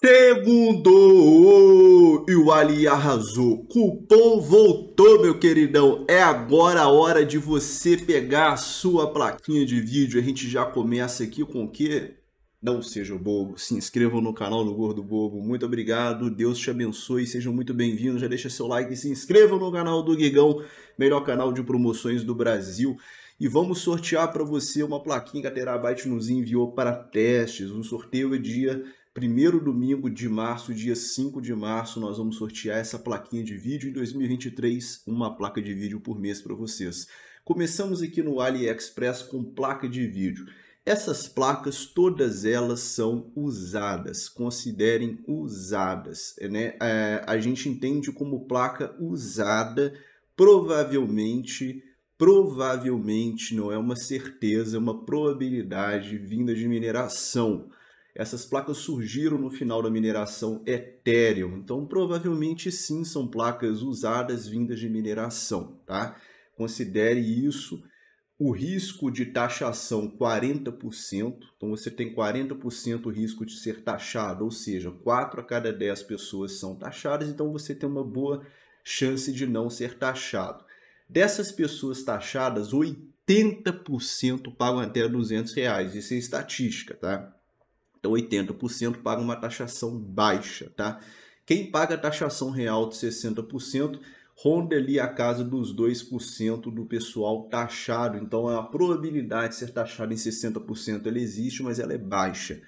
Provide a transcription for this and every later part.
Segundo! E o Ali arrasou. Cupom voltou, meu queridão. É agora a hora de você pegar a sua plaquinha de vídeo. A gente já começa aqui com o quê? Não seja bobo. Se inscreva no canal do Gordo Bobo. Muito obrigado. Deus te abençoe. Sejam muito bem-vindos. Já deixa seu like. e Se inscreva no canal do Guigão, melhor canal de promoções do Brasil e vamos sortear para você uma plaquinha que a Terabyte nos enviou para testes. O sorteio é dia Primeiro domingo de março, dia 5 de março, nós vamos sortear essa plaquinha de vídeo. Em 2023, uma placa de vídeo por mês para vocês. Começamos aqui no AliExpress com placa de vídeo. Essas placas, todas elas são usadas, considerem usadas. Né? É, a gente entende como placa usada, provavelmente, provavelmente, não é uma certeza, é uma probabilidade vinda de mineração. Essas placas surgiram no final da mineração Ethereum, então provavelmente sim são placas usadas vindas de mineração, tá? Considere isso o risco de taxação 40%, então você tem 40% o risco de ser taxado, ou seja, 4 a cada 10 pessoas são taxadas, então você tem uma boa chance de não ser taxado. Dessas pessoas taxadas, 80% pagam até 200 reais, isso é estatística, tá? Então 80% paga uma taxação baixa, tá? Quem paga a taxação real de 60% ronda ali a casa dos 2% do pessoal taxado. Então é a probabilidade de ser taxado em 60% ela existe, mas ela é baixa.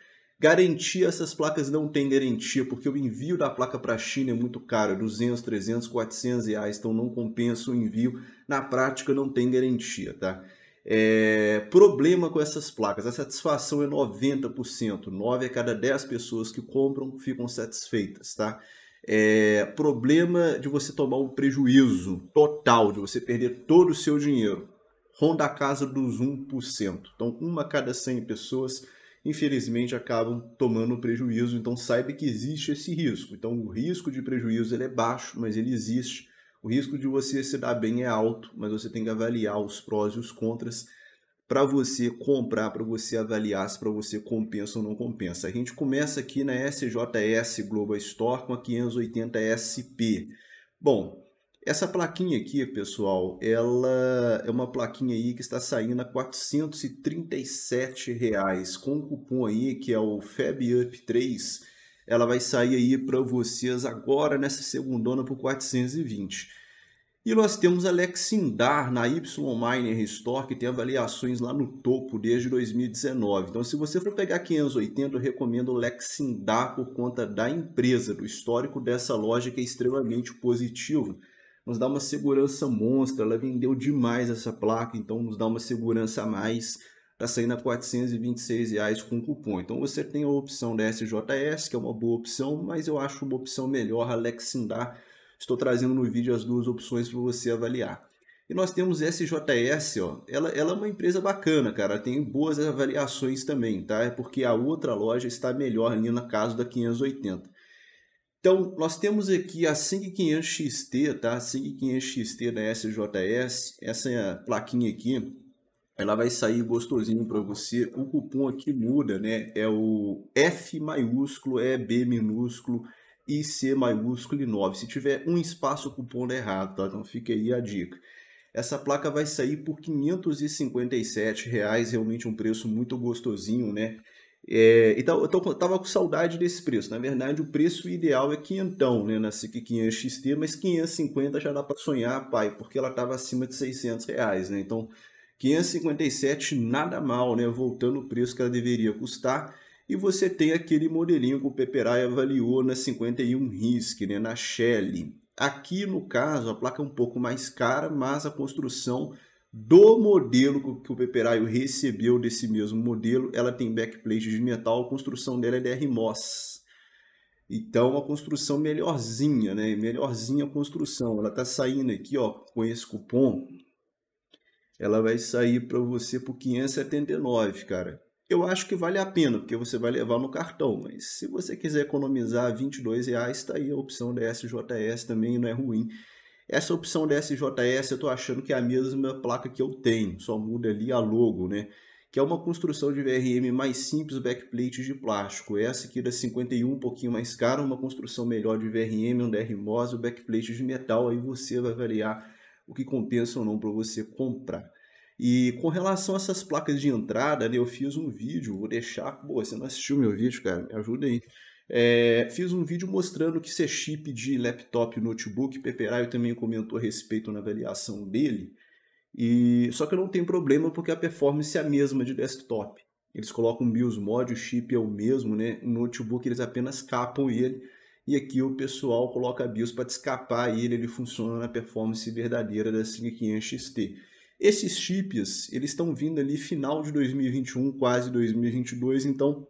Garantia, essas placas não têm garantia, porque o envio da placa para a China é muito caro, 200, 300, 400 reais, então não compensa o envio. Na prática não tem garantia, tá? é, problema com essas placas. A satisfação é 90%. 9 a cada 10 pessoas que compram ficam satisfeitas, tá? É, problema de você tomar um prejuízo total, de você perder todo o seu dinheiro. Ronda a casa dos 1%. Então, uma a cada 100 pessoas, infelizmente, acabam tomando prejuízo. Então, saiba que existe esse risco. Então, o risco de prejuízo ele é baixo, mas ele existe o risco de você se dar bem é alto, mas você tem que avaliar os prós e os contras para você comprar, para você avaliar se para você compensa ou não compensa. A gente começa aqui na SJS Global Store com a 580 SP. Bom, essa plaquinha aqui, pessoal, ela é uma plaquinha aí que está saindo a R$ 437, reais, com o cupom aí que é o FABUP3 ela vai sair aí para vocês agora nessa segundona por 420. E nós temos a Lexindar na Y Miner Store, que tem avaliações lá no topo desde 2019. Então, se você for pegar 580, eu recomendo Lexindar por conta da empresa, do histórico dessa loja que é extremamente positivo. Nos dá uma segurança monstra, ela vendeu demais essa placa, então nos dá uma segurança a mais está saindo a 426 reais com cupom. Então você tem a opção da SJS, que é uma boa opção, mas eu acho uma opção melhor a Lexindar. Estou trazendo no vídeo as duas opções para você avaliar. E nós temos SJS, ó. Ela, ela é uma empresa bacana, cara. Tem boas avaliações também, tá? É porque a outra loja está melhor ali no caso da 580. Então, nós temos aqui a SIG 500 XT, tá? A SIG 500 XT da SJS, essa é plaquinha aqui, ela vai sair gostosinho para você. O cupom aqui muda, né? É o F maiúsculo, é B minúsculo e C maiúsculo e 9. Se tiver um espaço, o cupom dá tá errado, tá? Então fica aí a dica. Essa placa vai sair por R$ reais, realmente um preço muito gostosinho, né? É, então, eu tava com saudade desse preço. Na verdade, o preço ideal é quinhentão, né? Na SIC 500 XT, mas 550 já dá para sonhar, pai, porque ela tava acima de 600 reais, né? Então, 557 nada mal, né? voltando o preço que ela deveria custar. E você tem aquele modelinho que o Peperai avaliou na 51 RISC, né? na Shell. Aqui, no caso, a placa é um pouco mais cara, mas a construção do modelo que o Peperaio recebeu desse mesmo modelo, ela tem backplate de metal, a construção dela é R mos Então, uma construção melhorzinha, né? Melhorzinha a construção. Ela tá saindo aqui, ó, com esse cupom ela vai sair para você por 579, cara. Eu acho que vale a pena, porque você vai levar no cartão, mas se você quiser economizar 22 reais, está aí a opção da SJS também, não é ruim. Essa opção da SJS eu estou achando que é a mesma placa que eu tenho, só muda ali a logo, né? Que é uma construção de VRM mais simples, backplate de plástico. Essa aqui da 51, um pouquinho mais cara, uma construção melhor de VRM, um DR MOS, backplate de metal, aí você vai variar o que compensa ou não para você comprar. E com relação a essas placas de entrada, né, eu fiz um vídeo, vou deixar. Pô, você não assistiu meu vídeo, cara? Me ajuda aí. É, fiz um vídeo mostrando que é chip de laptop e notebook, Peperaio também comentou a respeito na avaliação dele. E só que não tem problema porque a performance é a mesma de desktop. Eles colocam BIOS mod, o chip é o mesmo, né? No notebook eles apenas capam ele e aqui o pessoal coloca BIOS para escapar ele, ele funciona na performance verdadeira da 5500XT. Esses chips, eles estão vindo ali final de 2021, quase 2022, então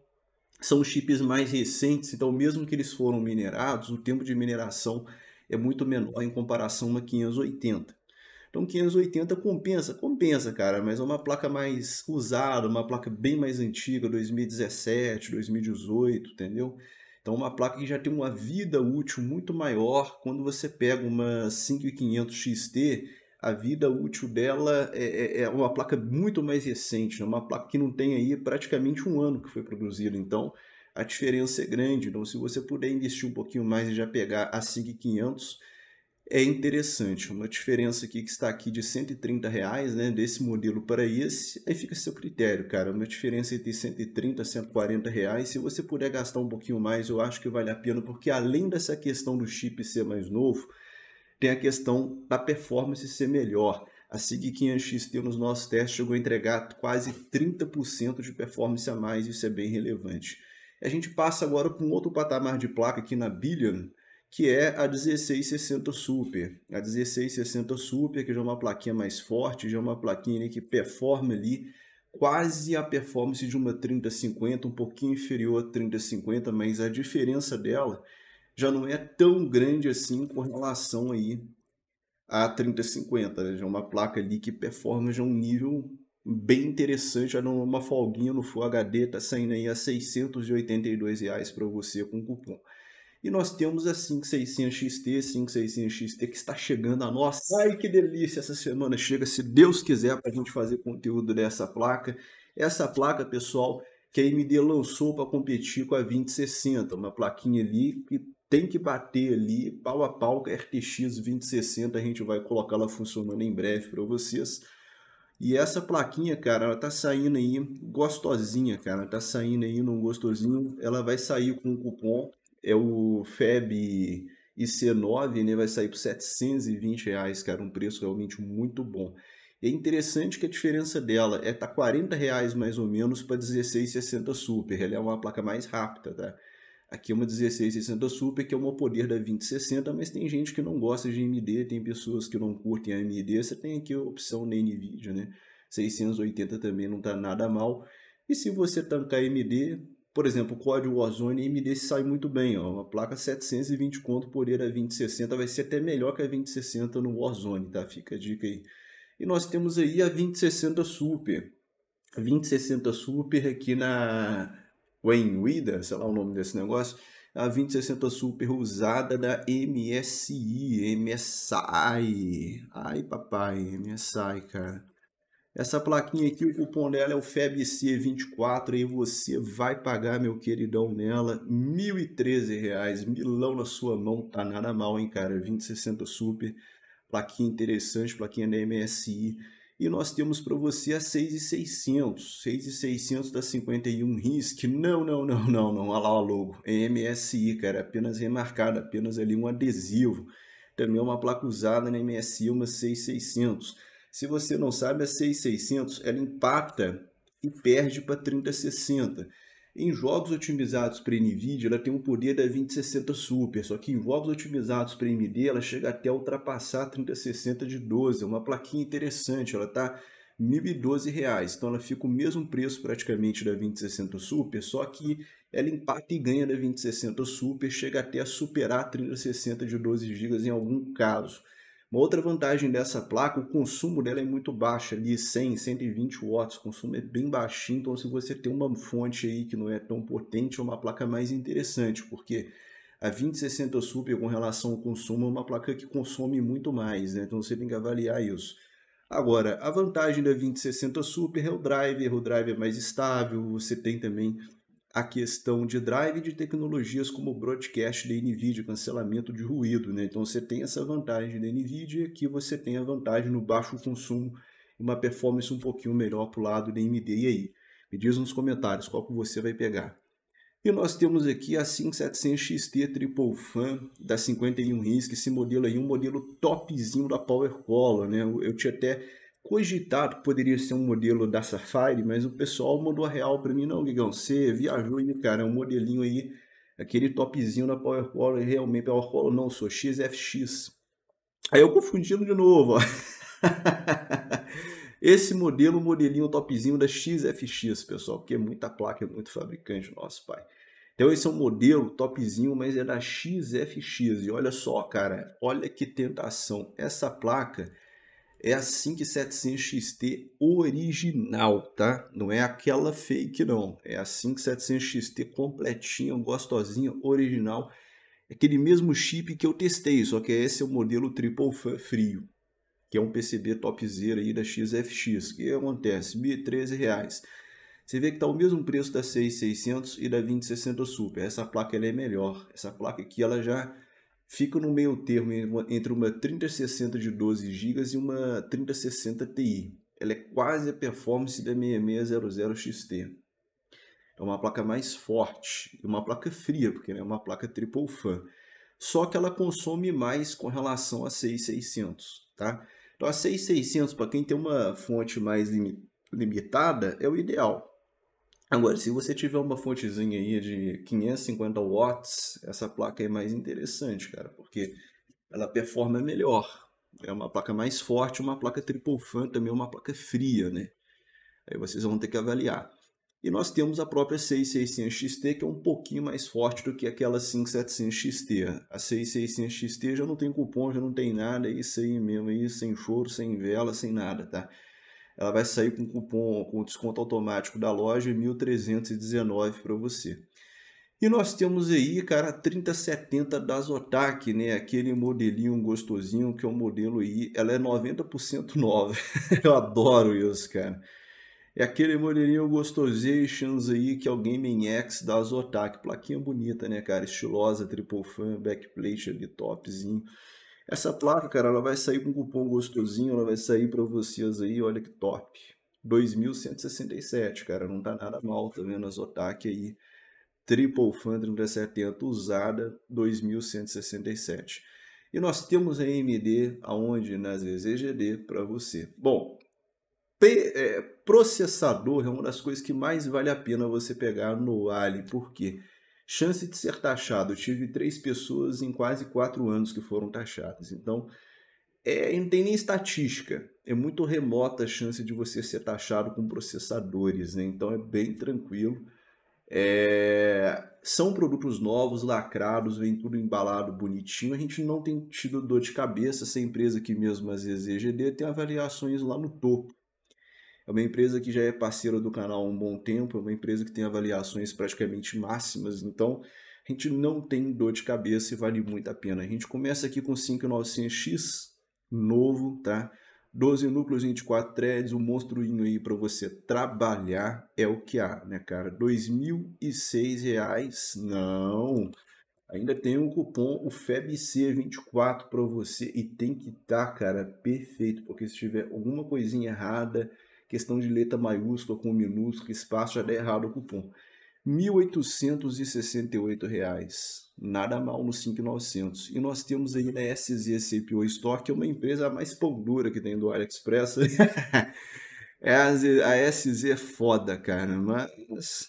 são chips mais recentes, então mesmo que eles foram minerados, o tempo de mineração é muito menor em comparação a 580. Então 580 compensa, compensa, cara, mas é uma placa mais usada, uma placa bem mais antiga, 2017, 2018, entendeu? Então, uma placa que já tem uma vida útil muito maior. Quando você pega uma 5500 XT, a vida útil dela é, é, é, uma placa muito mais recente, né? uma placa que não tem aí praticamente um ano que foi produzida. Então, a diferença é grande. Então, se você puder investir um pouquinho mais e já pegar a 5500, é interessante. Uma diferença aqui que está aqui de 130 reais, né, desse modelo para esse, aí fica a seu critério, cara. Uma diferença entre 130 e 140 reais. Se você puder gastar um pouquinho mais, eu acho que vale a pena, porque além dessa questão do chip ser mais novo, tem a questão da performance ser melhor. A SIG 500XT nos nossos testes chegou a entregar quase 30% de performance a mais, isso é bem relevante. A gente passa agora para um outro patamar de placa aqui na Billion, que é a 1660 Super. A 1660 Super, que já é uma plaquinha mais forte, já é uma plaquinha que performa ali quase a performance de uma 3050, um pouquinho inferior a 3050, mas a diferença dela já não é tão grande assim com relação aí à 3050, né? Já é uma placa ali que performa já um nível bem interessante, já não é uma folguinha no Full HD, tá saindo aí a 682 reais para você com cupom. E nós temos a 5600XT, 5600XT que está chegando a nós. Ai, que delícia! Essa semana chega, se Deus quiser, para a gente fazer conteúdo dessa placa. Essa placa, pessoal, que a AMD lançou para competir com a 2060, uma plaquinha ali que tem que bater ali pau a pau com a RTX 2060, a gente vai colocá-la funcionando em breve para vocês. E essa plaquinha, cara, ela tá saindo aí gostosinha, cara, está tá saindo aí num gostosinho, ela vai sair com um cupom é o FEB IC9, né, vai sair por 720 reais, cara, um preço realmente muito bom. É interessante que a diferença dela é tá 40 reais mais ou menos para 1660 Super. Ela é uma placa mais rápida, tá? Aqui é uma 1660 Super, que é o poder da 2060, mas tem gente que não gosta de AMD, tem pessoas que não curtem AMD. Você tem aqui a opção da NVIDIA, né? 680 também não tá nada mal. E se você tancar AMD, por exemplo, o código Warzone MD sai muito bem, ó, uma placa 720 conto por ele a 2060 vai ser até melhor que a 2060 no Warzone, tá? Fica a dica aí. E nós temos aí a 2060 Super. 2060 Super aqui na Wayne sei lá o nome desse negócio, a 2060 Super usada da MSI, MSI. Ai, papai, MSI, cara. Essa plaquinha aqui, o cupom dela é o FEBC24 e você vai pagar, meu queridão, nela R$ 1.013. Milão na sua mão, tá nada mal, hein, cara? 2060 Super, plaquinha interessante, plaquinha da MSI. E nós temos para você a 6,600. 6,600 da 51 RISC. Não, não, não, não, não. Olha lá o logo. É MSI, cara. Apenas remarcada, apenas ali um adesivo. Também é uma placa usada na MSI, uma 6,600 se você não sabe, a 6600 ela impacta e perde para 3060. Em jogos otimizados para NVIDIA, ela tem um poder da 2060 Super, só que em jogos otimizados para AMD, ela chega até a ultrapassar a 3060 de 12. É uma plaquinha interessante, ela está R$ 1.012, reais, então ela fica o mesmo preço praticamente da 2060 Super, só que ela impacta e ganha da 2060 Super, chega até a superar a 3060 de 12 GB em algum caso. Uma outra vantagem dessa placa, o consumo dela é muito baixo, ali 100, 120 watts, o consumo é bem baixinho, então se você tem uma fonte aí que não é tão potente, é uma placa mais interessante, porque a 2060 Super com relação ao consumo é uma placa que consome muito mais, né? então você tem que avaliar isso. Agora, a vantagem da 2060 Super é o driver, o driver é mais estável, você tem também a questão de drive de tecnologias como broadcast da NVIDIA, cancelamento de ruído. Né? Então você tem essa vantagem da NVIDIA que você tem a vantagem no baixo consumo e uma performance um pouquinho melhor para o lado da AMD. E aí? Me diz nos comentários qual que você vai pegar. E nós temos aqui a 5700XT Triple Fan da 51 Rins, que esse modelo aí é um modelo topzinho da Power Color, né? Eu tinha até cogitado que poderia ser um modelo da Safari, mas o pessoal mandou a real para mim, não, Gigão, você viajou aí, cara, um modelinho aí, aquele topzinho da PowerPoint, realmente, PowerPoint não, sou XFX. Aí eu confundindo de novo, ó. Esse modelo, modelinho topzinho da XFX, pessoal, porque é muita placa, é muito fabricante nosso, pai. Então esse é um modelo topzinho, mas é da XFX. E olha só, cara, olha que tentação. Essa placa é a assim 5700XT é original, tá? Não é aquela fake não, é a assim 5700XT é completinha, gostosinha, original. É aquele mesmo chip que eu testei, só que esse é o modelo triple frio, que é um PCB topzera aí da XFX. O que acontece? R$ 1.013. Você vê que está o mesmo preço da 6600 e da 2060 Super. Essa placa ela é melhor. Essa placa aqui ela já Fica no meio termo entre uma 3060 de 12 GB e uma 3060 Ti. Ela é quase a performance da 6600XT. É uma placa mais forte, uma placa fria, porque é uma placa triple fan. Só que ela consome mais com relação a 6600, tá? Então a 6600, para quem tem uma fonte mais limitada, é o ideal Agora, se você tiver uma fontezinha aí de 550 watts, essa placa é mais interessante, cara, porque ela performa melhor. É uma placa mais forte, uma placa triple fan também é uma placa fria, né? Aí vocês vão ter que avaliar. E nós temos a própria 6600 XT, que é um pouquinho mais forte do que aquela 5700 XT. A 6600 XT já não tem cupom, já não tem nada, isso aí mesmo, aí, sem choro, sem vela, sem nada, tá? ela vai sair com cupom com desconto automático da loja 1319 para você. E nós temos aí, cara, 3070 da Zotac, né? Aquele modelinho gostosinho que é o um modelo aí. Ela é 90% nova. Eu adoro isso, cara. É aquele modelinho gostosations aí que é o Gaming X da Zotac. Plaquinha bonita, né, cara? Estilosa, triple fan, backplate ali, topzinho. Essa placa, cara, ela vai sair com um cupom gostosinho, ela vai sair para vocês aí, olha que top. 2167, cara, não tá nada mal, tá vendo as aí. Triple Fan 3070 usada, 2167. E nós temos a AMD aonde nas EZGD para você. Bom, é, processador é uma das coisas que mais vale a pena você pegar no Ali, por quê? Porque chance de ser taxado. Eu tive três pessoas em quase quatro anos que foram taxadas. Então, é, não tem nem estatística. É muito remota a chance de você ser taxado com processadores, né? Então é bem tranquilo. É... São produtos novos, lacrados, vem tudo embalado bonitinho. A gente não tem tido dor de cabeça. Essa empresa que mesmo, às vezes, EGD, é tem avaliações lá no topo. É uma empresa que já é parceira do canal há um bom tempo, é uma empresa que tem avaliações praticamente máximas, então a gente não tem dor de cabeça e vale muito a pena. A gente começa aqui com 5900X novo, tá? 12 núcleos, 24 threads, um monstruinho aí para você trabalhar é o que há, né, cara? R$ reais não. Ainda tem um cupom, o FEBC24 para você e tem que estar, tá, cara, perfeito, porque se tiver alguma coisinha errada, questão de letra maiúscula com minúscula, espaço já dá errado o cupom. R$ 1.868, nada mal no 5.900. E nós temos aí na SZ CPO Store, que é uma empresa mais pão dura que tem do AliExpress. é a, a SZ é foda, cara, mas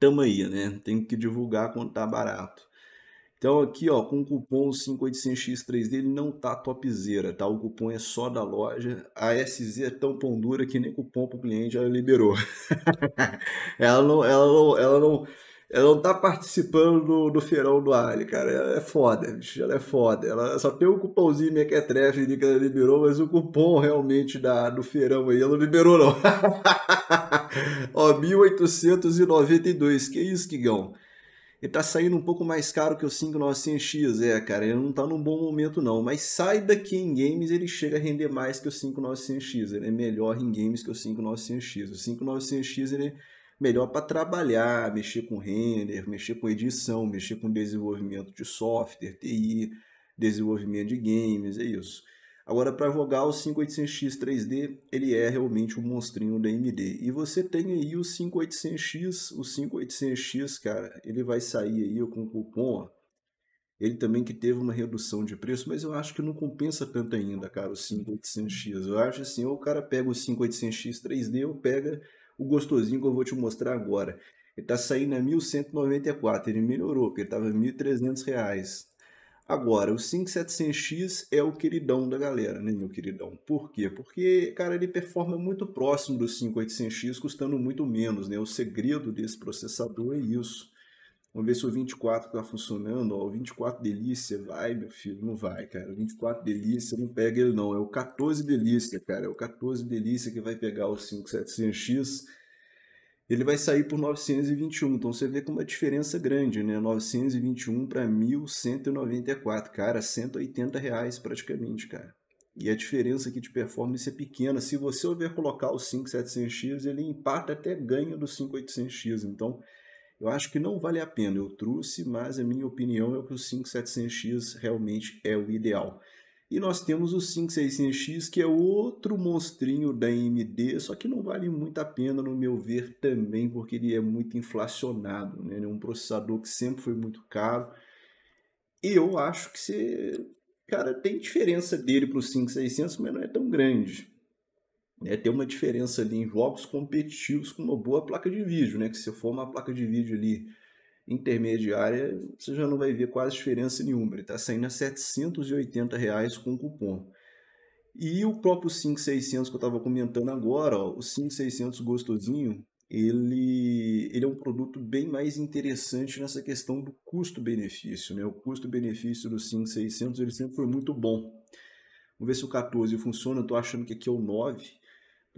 tamo aí, né? Tem que divulgar quando tá barato. Então aqui, ó, com o cupom 5800X3D, ele não tá topzera, tá? O cupom é só da loja. A SZ é tão pão dura que nem cupom o cliente ela liberou. ela não, ela não, ela não, ela não tá participando do, do feirão do Ali, cara. Ela é foda, bicho, ela é foda. Ela só tem o um cupomzinho mequetrefe ali que ela liberou, mas o cupom realmente da, do feirão aí ela não liberou não. ó, 1892. Que isso, Kigão? ele tá saindo um pouco mais caro que o 5900X, é, cara, ele não tá num bom momento não, mas sai daqui em games, ele chega a render mais que o 5900X, ele é melhor em games que o 5900X. O 5900X ele é melhor para trabalhar, mexer com render, mexer com edição, mexer com desenvolvimento de software, TI, desenvolvimento de games, é isso. Agora, para jogar o 5800X 3D, ele é realmente um monstrinho da AMD. E você tem aí o 5800X, o 5800X, cara, ele vai sair aí com o cupom, ó. Ele também que teve uma redução de preço, mas eu acho que não compensa tanto ainda, cara, o 5800X. Eu acho assim, ou o cara pega o 5800X 3D ou pega o gostosinho que eu vou te mostrar agora. Ele tá saindo a 1194, ele melhorou, porque ele tava 1300 reais. Agora, o 5700X é o queridão da galera, né, meu queridão? Por quê? Porque, cara, ele performa muito próximo do 5800X, custando muito menos, né? O segredo desse processador é isso. Vamos ver se o 24 tá funcionando, ó, o 24 Delícia, vai, meu filho, não vai, cara. O 24 Delícia, não pega ele não, é o 14 Delícia, cara. É o 14 Delícia que vai pegar o 5700X ele vai sair por 921. Então você vê como uma diferença é grande, né? 921 para 1194, cara, 180 reais praticamente, cara. E a diferença aqui de performance é pequena. Se você houver colocar o 5700X, ele empata até ganha do 5800X. Então, eu acho que não vale a pena. Eu trouxe, mas a minha opinião é que o 5700X realmente é o ideal. E nós temos o 5600 x que é outro monstrinho da AMD, só que não vale muito a pena, no meu ver, também, porque ele é muito inflacionado. Né? Ele é um processador que sempre foi muito caro. E eu acho que você... Cara, tem diferença dele para o 5600, mas não é tão grande. Né? Tem uma diferença ali em jogos competitivos com uma boa placa de vídeo, né? Que se for uma placa de vídeo ali intermediária, você já não vai ver quase diferença nenhuma. Ele está saindo a 780 reais com cupom. E o próprio 5600 que eu estava comentando agora, ó, o 5600 gostosinho, ele, ele é um produto bem mais interessante nessa questão do custo-benefício. Né? O custo-benefício do 5600 ele sempre foi muito bom. Vamos ver se o 14 funciona, eu estou achando que aqui é o 9,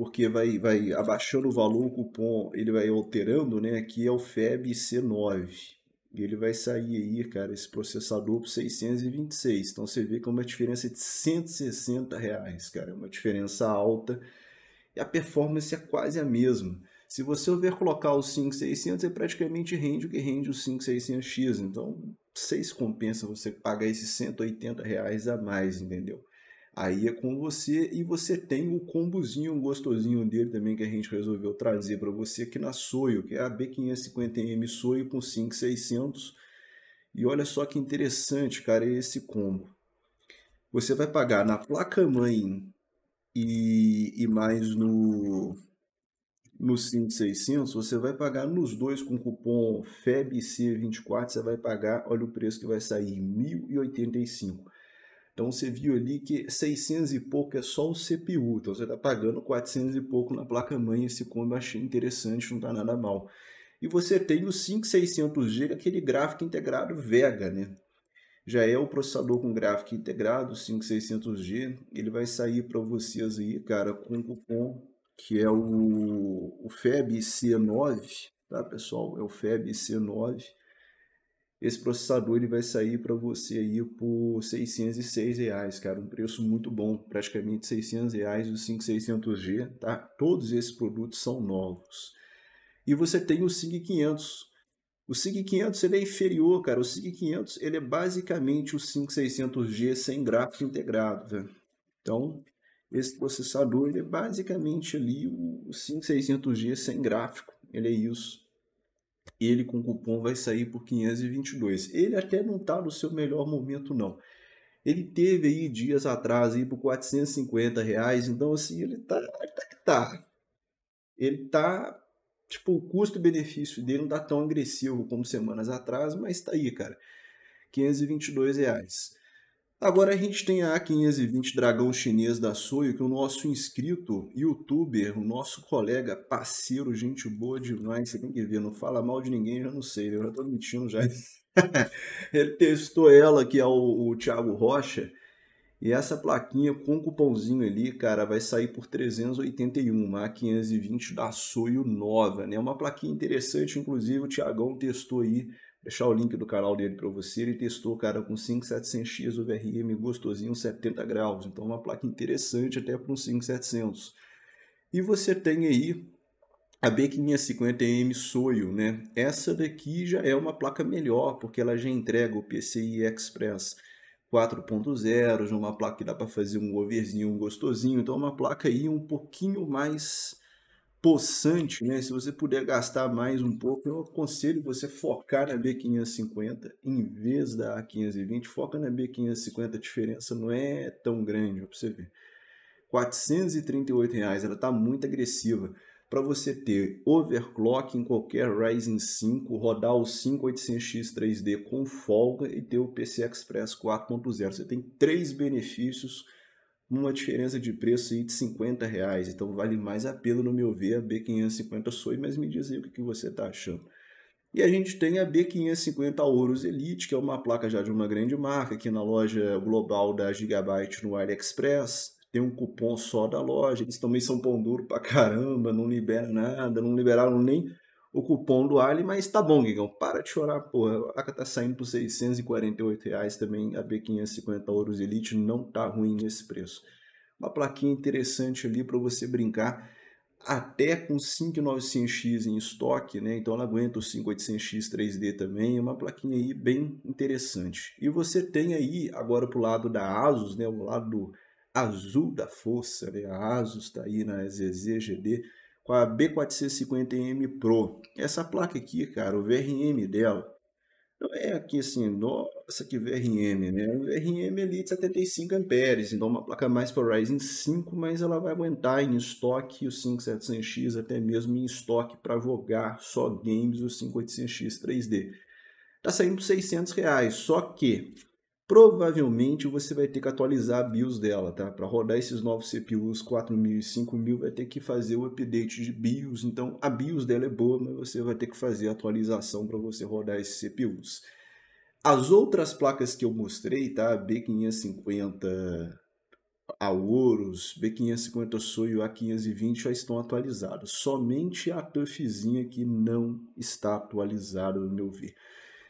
porque vai, vai abaixando o valor, o cupom ele vai alterando, né? Aqui é o FEB C9. E ele vai sair aí, cara, esse processador por 626. Então você vê que é uma diferença de 160 reais, cara. É uma diferença alta. E a performance é quase a mesma. Se você houver colocar o 5600, ele praticamente rende o que rende o 5600X. Então, seis compensa você pagar esses 180 reais a mais, entendeu? Aí é com você e você tem o combozinho gostosinho dele também que a gente resolveu trazer para você aqui na Soio, que é a B550M Soio com 5600. E olha só que interessante, cara, é esse combo. Você vai pagar na placa mãe e, e mais no no 5600, você vai pagar nos dois com cupom FEBC24, você vai pagar, olha o preço que vai sair, 1085. Então você viu ali que 600 e pouco é só o CPU, então você está pagando 400 e pouco na placa-mãe, esse combo eu achei interessante, não está nada mal. E você tem o 5600G, aquele gráfico integrado Vega, né? Já é o processador com gráfico integrado, 5600G, ele vai sair para vocês aí, cara, com um cupom que é o, o FEB C9, tá pessoal? É o FEB C9 esse processador ele vai sair para você aí por 606 reais, cara, um preço muito bom, praticamente 600 reais o 5600G, tá? Todos esses produtos são novos. E você tem o SIG 500. O SIG 500 ele é inferior, cara. O SIG 500 ele é basicamente o 5600G sem gráfico integrado, Né? Então esse processador ele é basicamente ali o 5600G sem gráfico. Ele é isso ele com cupom vai sair por 522. Ele até não está no seu melhor momento não. Ele teve aí dias atrás aí por 450 reais, então assim ele tá, tá que tá. Ele tá tipo o custo-benefício dele não tá tão agressivo como semanas atrás, mas tá aí, cara. 522 reais. Agora a gente tem a A520 Dragão Chinês da Soio, que o nosso inscrito, youtuber, o nosso colega, parceiro, gente boa demais, você tem que ver, não fala mal de ninguém, já não sei, eu já tô mentindo já. Ele testou ela, que é o, o Thiago Rocha, e essa plaquinha com cupomzinho ali, cara, vai sair por 381, a 520 da Soio Nova, né? É uma plaquinha interessante, inclusive o Thiagão testou aí deixar o link do canal dele para você. Ele testou, cara, com 5700X VRM gostosinho, 70 graus. Então, uma placa interessante até para um 5700. E você tem aí a B550M Soyo, né? Essa daqui já é uma placa melhor, porque ela já entrega o PCI Express 4.0, é uma placa que dá para fazer um overzinho gostosinho. Então, é uma placa aí um pouquinho mais possante, né? Se você puder gastar mais um pouco, eu aconselho você focar na B550 em vez da A520. Foca na B550, a diferença não é tão grande, para você ver. R$ reais, ela está muito agressiva. Para você ter overclock em qualquer Ryzen 5, rodar o 5800X 3D com folga e ter o PC Express 4.0. Você tem três benefícios uma diferença de preço aí de 50 reais. Então vale mais a pena, no meu ver, a B550 Soy, mas me diz aí o que você está achando. E a gente tem a B550 Ouros Elite, que é uma placa já de uma grande marca, aqui na loja global da Gigabyte no AliExpress. Tem um cupom só da loja. Eles também são pão duro pra caramba, não liberam nada, não liberaram nem o cupom do Ali, mas tá bom, Guigão, para de chorar, porra. A Aca tá saindo por 648 reais também, a B550 Ouros Elite não tá ruim nesse preço. Uma plaquinha interessante ali para você brincar até com 5900X em estoque, né? Então ela aguenta o 5800X 3D também, é uma plaquinha aí bem interessante. E você tem aí agora pro lado da Asus, né, o lado azul da força, né? A Asus tá aí na ZZGD a B450M Pro. Essa placa aqui, cara, o VRM dela, não é aqui assim, nossa, que VRM, né? O VRM ali é de 75 amperes, então uma placa mais para o Ryzen 5, mas ela vai aguentar em estoque o 5700X, até mesmo em estoque para jogar só games o 5800X 3D. Tá saindo 600 reais, só que provavelmente você vai ter que atualizar a BIOS dela, tá? Para rodar esses novos CPUs 4000 e 5000, vai ter que fazer o update de BIOS. Então, a BIOS dela é boa, mas você vai ter que fazer a atualização para você rodar esses CPUs. As outras placas que eu mostrei, tá? B550 a Ouros, B550 Soyo, A520 já estão atualizados. Somente a TUFzinha que não está atualizada, no meu ver.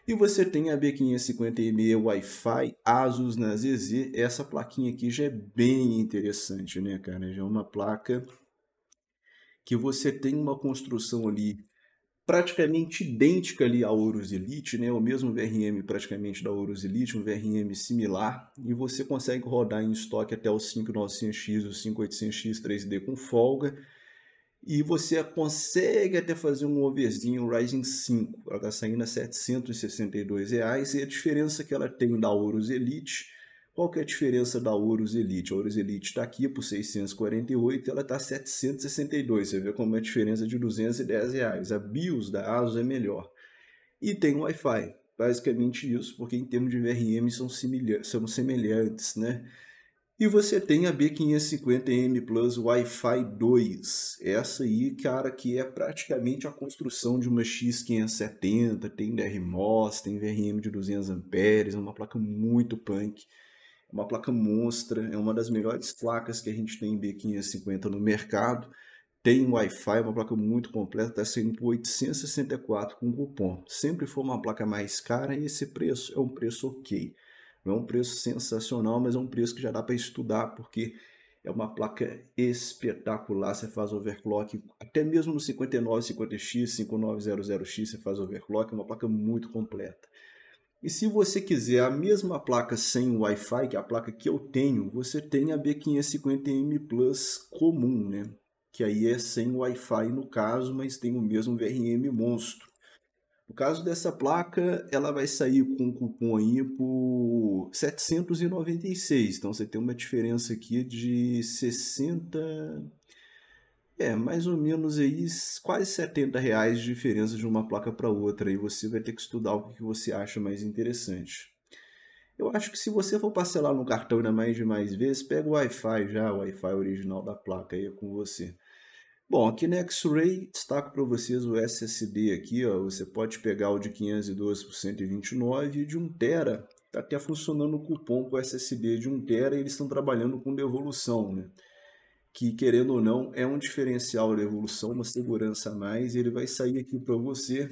E você tem a B550ME Wi-Fi Asus na né, ZZ. Essa plaquinha aqui já é bem interessante, né, cara? Já é uma placa que você tem uma construção ali praticamente idêntica ali à Horus Elite, né? O mesmo VRM praticamente da Horus Elite, um VRM similar, e você consegue rodar em estoque até o 5900X, o 5800X 3D com folga e você consegue até fazer um overzinho Ryzen 5. Ela está saindo a R$ 762 reais, e a diferença que ela tem da Ouros Elite, qual que é a diferença da Ouros Elite? A Ouros Elite está aqui por 648, ela está 762, você vê como é a diferença de 210 reais. A BIOS da ASUS é melhor. E tem Wi-Fi, basicamente isso, porque em termos de VRM são, são semelhantes, né? E você tem a B550M Plus Wi-Fi 2. Essa aí, cara, que é praticamente a construção de uma X570, tem DRMOS, tem VRM de 200 amperes, é uma placa muito punk, é uma placa monstra, é uma das melhores placas que a gente tem em B550 no mercado. Tem Wi-Fi, é uma placa muito completa, está saindo por 864 com cupom. Sempre foi uma placa mais cara e esse preço é um preço ok. Não é um preço sensacional, mas é um preço que já dá para estudar, porque é uma placa espetacular. Você faz overclock, até mesmo no 5950X, 5900X, você faz overclock, é uma placa muito completa. E se você quiser a mesma placa sem Wi-Fi, que é a placa que eu tenho, você tem a B550M Plus comum, né? Que aí é sem Wi-Fi no caso, mas tem o mesmo VRM monstro. No caso dessa placa, ela vai sair com um cupom aí por 796. Então você tem uma diferença aqui de 60 é, mais ou menos aí quase 70 reais de diferença de uma placa para outra. E você vai ter que estudar o que você acha mais interessante. Eu acho que se você for parcelar no cartão ainda mais de mais vezes, pega o Wi-Fi já, o Wi-Fi original da placa aí com você. Bom, aqui na X-Ray, destaco para vocês o SSD aqui, ó, você pode pegar o de 512 por 129 e de 1 tera está até funcionando o cupom com o SSD de 1 tera e eles estão trabalhando com devolução, né? que querendo ou não é um diferencial de evolução, uma segurança a mais, e ele vai sair aqui para você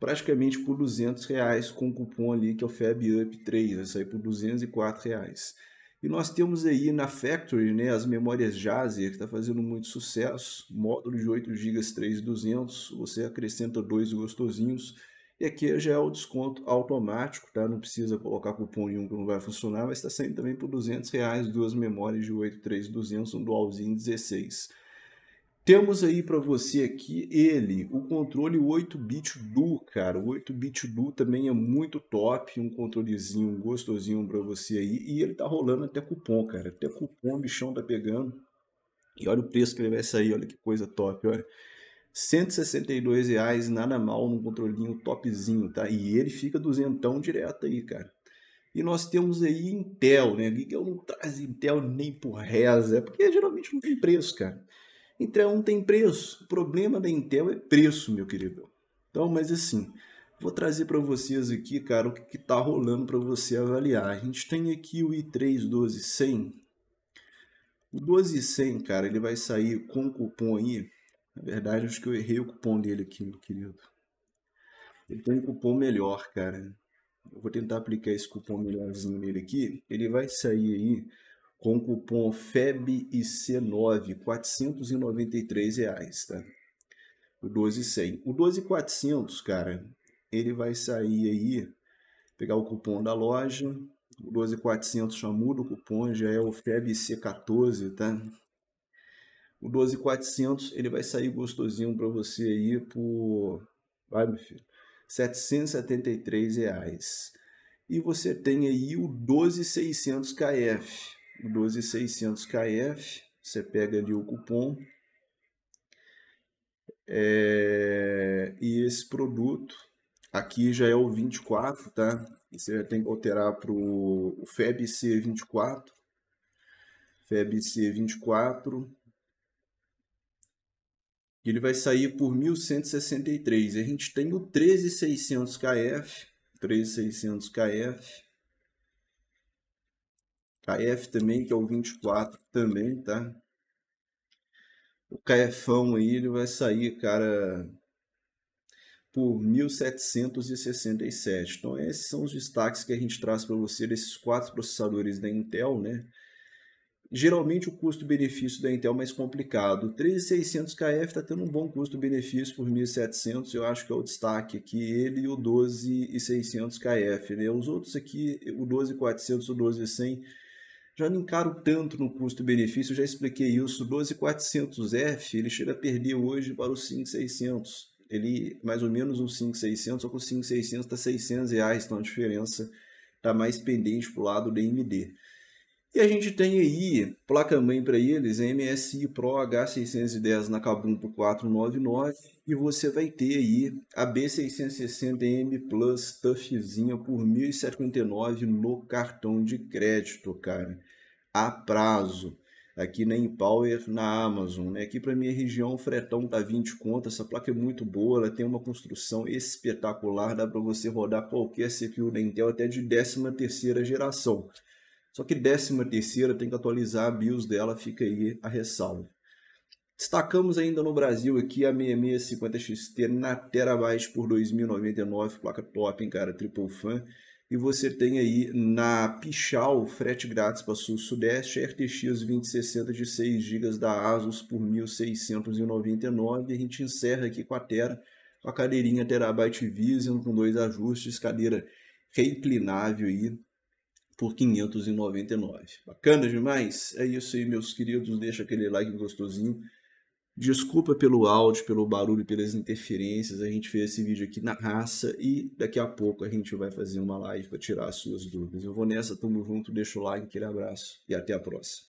praticamente por 200 reais com o cupom ali que é o FabUp3, vai sair por 204 reais. E nós temos aí na Factory né, as memórias Jazzer que está fazendo muito sucesso, módulo de 8 GB 3200, você acrescenta dois gostosinhos, e aqui já é o desconto automático, tá? não precisa colocar cupom nenhum que não vai funcionar, mas está saindo também por 200 reais duas memórias de 8 3200, um dualzinho 16 temos aí para você aqui ele, o controle 8-bit do, cara. O 8-bit do também é muito top, um controlezinho gostosinho para você aí. E ele tá rolando até cupom, cara. Até cupom o bichão tá pegando. E olha o preço que ele vai sair, olha que coisa top, olha. 162 reais, nada mal, num controlinho topzinho, tá? E ele fica duzentão direto aí, cara. E nós temos aí Intel, né? que Eu é não traz Intel nem por reza, é porque geralmente não tem preço, cara. Então tem preço. O problema da Intel é preço, meu querido. Então, mas assim, vou trazer para vocês aqui, cara, o que está rolando para você avaliar. A gente tem aqui o i3 12100. O 12100, cara, ele vai sair com cupom aí. Na verdade, acho que eu errei o cupom dele aqui, meu querido. Ele tem um cupom melhor, cara. Eu vou tentar aplicar esse cupom melhorzinho nele aqui. Ele vai sair aí com o cupom FEBIC9, R$ reais, tá? O 12100. O 12400, cara, ele vai sair aí, pegar o cupom da loja, o 12400 já muda o cupom, já é o FEBIC14, tá? O 12400, ele vai sair gostosinho para você aí por vai, meu filho, 773 reais. E você tem aí o 12600 KF 12600 KF, você pega ali o cupom é, e esse produto aqui já é o 24, tá? E você tem que alterar para o FEBC24, FEBC24, ele vai sair por 1163. A gente tem o 13600 KF, 13600 KF, KF também, que é o 24 também, tá? O KFão aí, ele vai sair, cara, por 1767. Então, esses são os destaques que a gente traz para você desses quatro processadores da Intel, né? Geralmente o custo-benefício da Intel é mais complicado. 13600KF está tendo um bom custo-benefício por 1700, eu acho que é o destaque aqui, ele e o 12600KF. Né? Os outros aqui, o 12400 e o 12100, já não encaro tanto no custo-benefício, já expliquei isso. O 12400F ele chega a perder hoje para o 5600. Ele mais ou menos um 5600, só que o 5600 está 600 reais, então a diferença está mais pendente para o lado da MD. E a gente tem aí, placa-mãe para eles, MSI Pro H610 na por 499 e você vai ter aí a B660M Plus Tuffzinha por 1.079 no cartão de crédito, cara, a prazo. Aqui na Empower, na Amazon, né? Aqui para minha região, o fretão tá 20 conto. Essa placa é muito boa, ela tem uma construção espetacular, dá para você rodar qualquer CPU da Intel até de 13 terceira geração. Só que 13 terceira tem que atualizar a BIOS dela, fica aí a ressalva. Destacamos ainda no Brasil aqui a 6650XT na Terabyte por 2.099, placa top, hein, cara, triple fan. E você tem aí na Pichal, frete grátis para Sul-Sudeste, RTX 2060 de 6 GB da ASUS por 1.699. E a gente encerra aqui com a Tera, com a cadeirinha Terabyte Vision com dois ajustes, cadeira reclinável aí, por 599. Bacana demais? É isso aí, meus queridos. Deixa aquele like gostosinho. Desculpa pelo áudio, pelo barulho, pelas interferências. A gente fez esse vídeo aqui na raça e daqui a pouco a gente vai fazer uma live para tirar as suas dúvidas. Eu vou nessa, tamo junto, deixa o like, aquele abraço e até a próxima.